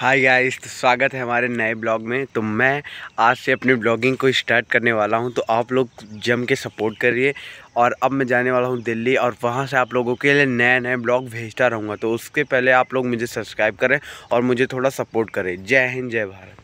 hi guys तो स्वागत है हमारे नए ब्लॉग में तो मैं आज से अपनी ब्लॉगिंग को स्टार्ट करने वाला हूं तो आप लोग जम के सपोर्ट करिए और अब मैं जाने वाला हूं दिल्ली और वहां से आप लोगों के लिए नए नए ब्लॉग भेजता रहूंगा तो उसके पहले आप लोग मुझे सब्सक्राइब करें और मुझे थोड़ा सपोर्ट करें जय हिंद जय भारत